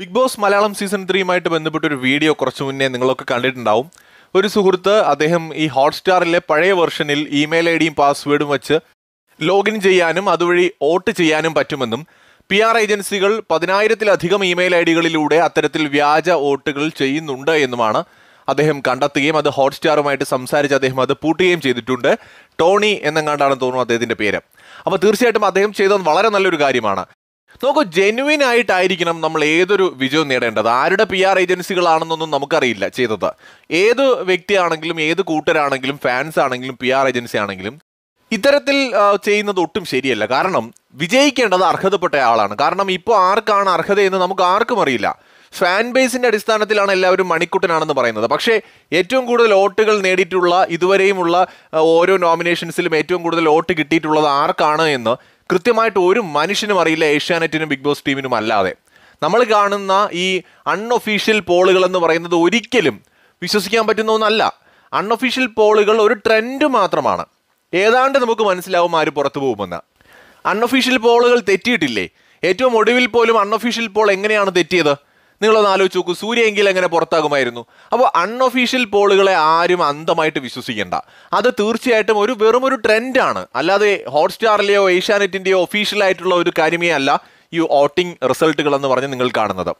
big Boss Malayalam season ത്രീയുമായിട്ട് ബന്ധപ്പെട്ട ഒരു വീഡിയോ കുറച്ച് മുന്നേ നിങ്ങളൊക്കെ കണ്ടിട്ടുണ്ടാവും ഒരു സുഹൃത്ത് അദ്ദേഹം ഈ ഹോട്ട്സ്റ്റാറിലെ പഴയ വെർഷനിൽ ഇമെയിൽ ഐ ഡിയും പാസ്വേഡും വെച്ച് ലോഗിൻ ചെയ്യാനും അതുവഴി വോട്ട് ചെയ്യാനും പറ്റുമെന്നും പി ആർ ഏജൻസികൾ പതിനായിരത്തിലധികം ഇമെയിൽ ഐ ഡികളിലൂടെ അത്തരത്തിൽ വ്യാജ വോട്ടുകൾ ചെയ്യുന്നുണ്ട് എന്നുമാണ് അദ്ദേഹം കണ്ടെത്തുകയും അത് ഹോട്ട്സ്റ്റാറുമായിട്ട് സംസാരിച്ച് അദ്ദേഹം അത് പൂട്ടുകയും ചെയ്തിട്ടുണ്ട് ടോണി എന്നെങ്ങാണ്ടാണ് തോന്നുന്നു അദ്ദേഹത്തിൻ്റെ പേര് അപ്പോൾ തീർച്ചയായിട്ടും അദ്ദേഹം ചെയ്തത് വളരെ നല്ലൊരു കാര്യമാണ് നമുക്ക് ജെന്യുവിൻ ആയിട്ടായിരിക്കണം നമ്മൾ ഏതൊരു വിജയം നേടേണ്ടത് ആരുടെ പി ആർ ഏജൻസികളാണെന്നൊന്നും നമുക്കറിയില്ല ചെയ്തത് ഏത് വ്യക്തിയാണെങ്കിലും ഏത് കൂട്ടരാണെങ്കിലും ഫാൻസ് ആണെങ്കിലും പി ആർ ഏജൻസി ആണെങ്കിലും ഇത്തരത്തിൽ ചെയ്യുന്നത് ഒട്ടും ശരിയല്ല കാരണം വിജയിക്കേണ്ടത് അർഹതപ്പെട്ട ആളാണ് കാരണം ഇപ്പോൾ ആർക്കാണ് അർഹതയെന്ന് നമുക്ക് ആർക്കും അറിയില്ല ഫാൻ ബേസിന്റെ അടിസ്ഥാനത്തിലാണ് എല്ലാവരും മണിക്കുട്ടനാണെന്ന് പറയുന്നത് പക്ഷേ ഏറ്റവും കൂടുതൽ വോട്ടുകൾ നേടിയിട്ടുള്ള ഇതുവരെയുമുള്ള ഓരോ നോമിനേഷൻസിലും ഏറ്റവും കൂടുതൽ വോട്ട് കിട്ടിയിട്ടുള്ളത് ആർക്കാണ് എന്ന് കൃത്യമായിട്ട് ഒരു മനുഷ്യനും അറിയില്ല ഏഷ്യാനെറ്റിനും ബിഗ് ബോസ് ടീമിനും അല്ലാതെ നമ്മൾ കാണുന്ന ഈ അൺഒഫീഷ്യൽ പോളുകൾ എന്ന് പറയുന്നത് ഒരിക്കലും വിശ്വസിക്കാൻ പറ്റുന്ന ഒന്നല്ല അൺഒഫീഷ്യൽ പോളുകൾ ഒരു ട്രെൻഡ് മാത്രമാണ് ഏതാണ്ട് നമുക്ക് മനസ്സിലാവും ആര് പുറത്തു പോകുമെന്ന് അൺഒഫീഷ്യൽ പോളുകൾ തെറ്റിയിട്ടില്ലേ ഏറ്റവും ഒടുവിൽ പോലും അൺഒഫീഷ്യൽ പോൾ എങ്ങനെയാണ് തെറ്റിയത് നിങ്ങളൊന്ന് ആലോചിച്ച് നോക്കൂ സൂര്യെങ്കിൽ എങ്ങനെ പുറത്താകുമായിരുന്നു അപ്പോൾ അൺഒഫീഷ്യൽ പോളുകളെ ആരും അന്ധമായിട്ട് വിശ്വസിക്കേണ്ട അത് തീർച്ചയായിട്ടും ഒരു വെറും ഒരു ട്രെൻഡാണ് അല്ലാതെ ഹോട്ട്സ്റ്റാറിലെയോ ഏഷ്യാനെറ്റിൻ്റെയോ ഒഫീഷ്യലായിട്ടുള്ള ഒരു കാര്യമേ അല്ല ഈ ഓട്ടിംഗ് റിസൾട്ടുകൾ എന്ന് പറഞ്ഞ് നിങ്ങൾ കാണുന്നത്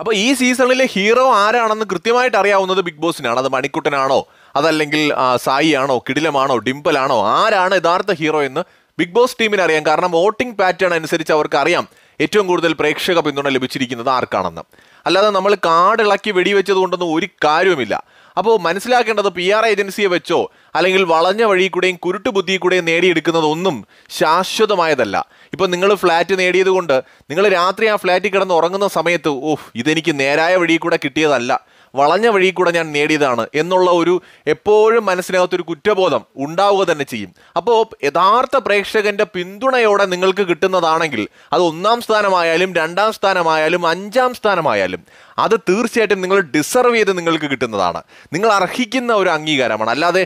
അപ്പോൾ ഈ സീസണിലെ ഹീറോ ആരാണെന്ന് കൃത്യമായിട്ട് അറിയാവുന്നത് ബിഗ് ബോസിനാണ് അത് മണിക്കുട്ടനാണോ അതല്ലെങ്കിൽ സായി ആണോ കിടിലമാണോ ഡിംപലാണോ ആരാണ് യഥാർത്ഥ ഹീറോ എന്ന് ബിഗ് ബോസ് ടീമിന് അറിയാം കാരണം വോട്ടിംഗ് പാറ്റേൺ അനുസരിച്ച് അവർക്ക് അറിയാം ഏറ്റവും കൂടുതൽ പ്രേക്ഷക പിന്തുണ ലഭിച്ചിരിക്കുന്നത് ആർക്കാണെന്ന് അല്ലാതെ നമ്മൾ കാടിളക്കി വെടിവെച്ചത് കൊണ്ടൊന്നും ഒരു കാര്യവുമില്ല അപ്പോൾ മനസ്സിലാക്കേണ്ടത് പി ആർ ഏജൻസിയെ വെച്ചോ അല്ലെങ്കിൽ വളഞ്ഞ വഴി കൂടെയും കുരുട്ടു ബുദ്ധി കൂടെയും നേടിയെടുക്കുന്നതൊന്നും ശാശ്വതമായതല്ല ഇപ്പോൾ നിങ്ങൾ ഫ്ലാറ്റ് നേടിയത് കൊണ്ട് നിങ്ങൾ രാത്രി ആ ഫ്ലാറ്റിൽ കിടന്ന് ഉറങ്ങുന്ന സമയത്ത് ഓഹ് ഇതെനിക്ക് നേരായ വഴി കൂടെ കിട്ടിയതല്ല വളഞ്ഞ വഴി കൂടെ ഞാൻ നേടിയതാണ് എന്നുള്ള ഒരു എപ്പോഴും മനസ്സിനകത്തൊരു കുറ്റബോധം ഉണ്ടാവുക തന്നെ ചെയ്യും അപ്പോൾ യഥാർത്ഥ പ്രേക്ഷകന്റെ പിന്തുണയോടെ നിങ്ങൾക്ക് കിട്ടുന്നതാണെങ്കിൽ അത് ഒന്നാം സ്ഥാനമായാലും രണ്ടാം സ്ഥാനമായാലും അഞ്ചാം സ്ഥാനമായാലും അത് തീർച്ചയായിട്ടും നിങ്ങൾ ഡിസർവ് ചെയ്ത് നിങ്ങൾക്ക് കിട്ടുന്നതാണ് നിങ്ങൾ അർഹിക്കുന്ന ഒരു അംഗീകാരമാണ് അല്ലാതെ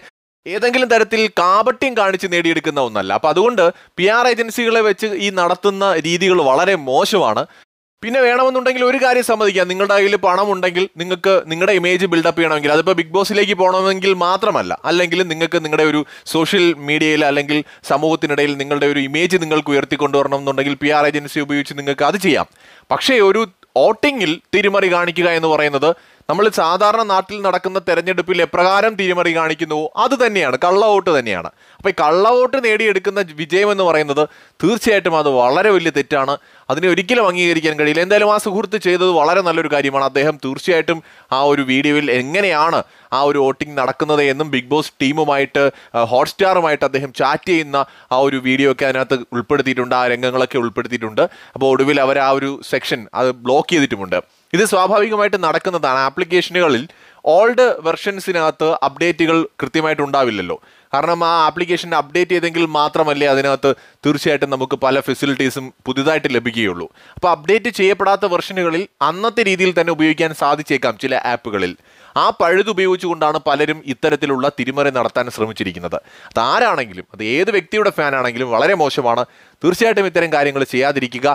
ഏതെങ്കിലും തരത്തിൽ കാപട്യം കാണിച്ച് നേടിയെടുക്കുന്ന ഒന്നല്ല അപ്പം അതുകൊണ്ട് പി ആർ ഏജൻസികളെ വെച്ച് ഈ നടത്തുന്ന രീതികൾ വളരെ മോശമാണ് പിന്നെ വേണമെന്നുണ്ടെങ്കിൽ ഒരു കാര്യം സമ്മതിക്കാം നിങ്ങളുടെ കയ്യിൽ പണം ഉണ്ടെങ്കിൽ നിങ്ങൾക്ക് നിങ്ങളുടെ ഇമേജ് ബിൽഡപ്പ് ചെയ്യണമെങ്കിൽ അതിപ്പോൾ ബിഗ് ബോസിലേക്ക് പോകണമെങ്കിൽ മാത്രമല്ല അല്ലെങ്കിൽ നിങ്ങൾക്ക് നിങ്ങളുടെ ഒരു സോഷ്യൽ മീഡിയയിൽ അല്ലെങ്കിൽ സമൂഹത്തിനിടയിൽ നിങ്ങളുടെ ഒരു ഇമേജ് നിങ്ങൾക്ക് ഉയർത്തിക്കൊണ്ടുവരണം എന്നുണ്ടെങ്കിൽ പി ആർ ഏജൻസി ഉപയോഗിച്ച് നിങ്ങൾക്ക് അത് ചെയ്യാം പക്ഷേ ഒരു വോട്ടിങ്ങിൽ തിരിമറി കാണിക്കുക എന്ന് പറയുന്നത് നമ്മൾ സാധാരണ നാട്ടിൽ നടക്കുന്ന തെരഞ്ഞെടുപ്പിൽ എപ്രകാരം തിരിമറി കാണിക്കുന്നു അത് തന്നെയാണ് കള്ള വോട്ട് തന്നെയാണ് അപ്പോൾ ഈ കള്ള വോട്ട് നേടിയെടുക്കുന്ന വിജയം എന്ന് പറയുന്നത് തീർച്ചയായിട്ടും അത് വളരെ വലിയ തെറ്റാണ് അതിനെ ഒരിക്കലും അംഗീകരിക്കാൻ കഴിയില്ല എന്തായാലും ആ സുഹൃത്ത് ചെയ്തത് വളരെ നല്ലൊരു കാര്യമാണ് അദ്ദേഹം തീർച്ചയായിട്ടും ആ ഒരു വീഡിയോയിൽ എങ്ങനെയാണ് ആ ഒരു വോട്ടിംഗ് നടക്കുന്നത് എന്നും ബിഗ് ബോസ് ടീമുമായിട്ട് ഹോട്ട്സ്റ്റാറുമായിട്ട് അദ്ദേഹം ചാറ്റ് ചെയ്യുന്ന ആ ഒരു വീഡിയോ ഒക്കെ അതിനകത്ത് ഉൾപ്പെടുത്തിയിട്ടുണ്ട് ആ രംഗങ്ങളൊക്കെ ഉൾപ്പെടുത്തിയിട്ടുണ്ട് അപ്പോൾ ഒടുവിൽ അവർ ആ ഒരു സെക്ഷൻ അത് ബ്ലോക്ക് ചെയ്തിട്ടുമുണ്ട് ഇത് സ്വാഭാവികമായിട്ട് നടക്കുന്നതാണ് ആപ്ലിക്കേഷനുകളിൽ ഓൾഡ് വെർഷൻസിനകത്ത് അപ്ഡേറ്റുകൾ കൃത്യമായിട്ട് ഉണ്ടാവില്ലല്ലോ കാരണം ആ ആപ്ലിക്കേഷൻ അപ്ഡേറ്റ് ചെയ്തെങ്കിൽ മാത്രമല്ലേ അതിനകത്ത് തീർച്ചയായിട്ടും നമുക്ക് പല ഫെസിലിറ്റീസും പുതുതായിട്ട് ലഭിക്കുകയുള്ളൂ അപ്പോൾ അപ്ഡേറ്റ് ചെയ്യപ്പെടാത്ത വെർഷനുകളിൽ അന്നത്തെ രീതിയിൽ തന്നെ ഉപയോഗിക്കാൻ സാധിച്ചേക്കാം ചില ആപ്പുകളിൽ ആ പഴുതുപയോഗിച്ചുകൊണ്ടാണ് പലരും ഇത്തരത്തിലുള്ള തിരിമറി നടത്താൻ ശ്രമിച്ചിരിക്കുന്നത് അത് ആരാണെങ്കിലും അത് ഏത് വ്യക്തിയുടെ ഫാനാണെങ്കിലും വളരെ മോശമാണ് തീർച്ചയായിട്ടും ഇത്തരം കാര്യങ്ങൾ ചെയ്യാതിരിക്കുക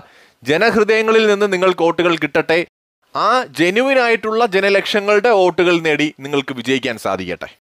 ജനഹൃദയങ്ങളിൽ നിന്ന് നിങ്ങൾ കോട്ടുകൾ കിട്ടട്ടെ ആ ജെനുവിൻ ആയിട്ടുള്ള ജനലക്ഷങ്ങളുടെ വോട്ടുകൾ നേടി നിങ്ങൾക്ക് വിജയിക്കാൻ സാധിക്കട്ടെ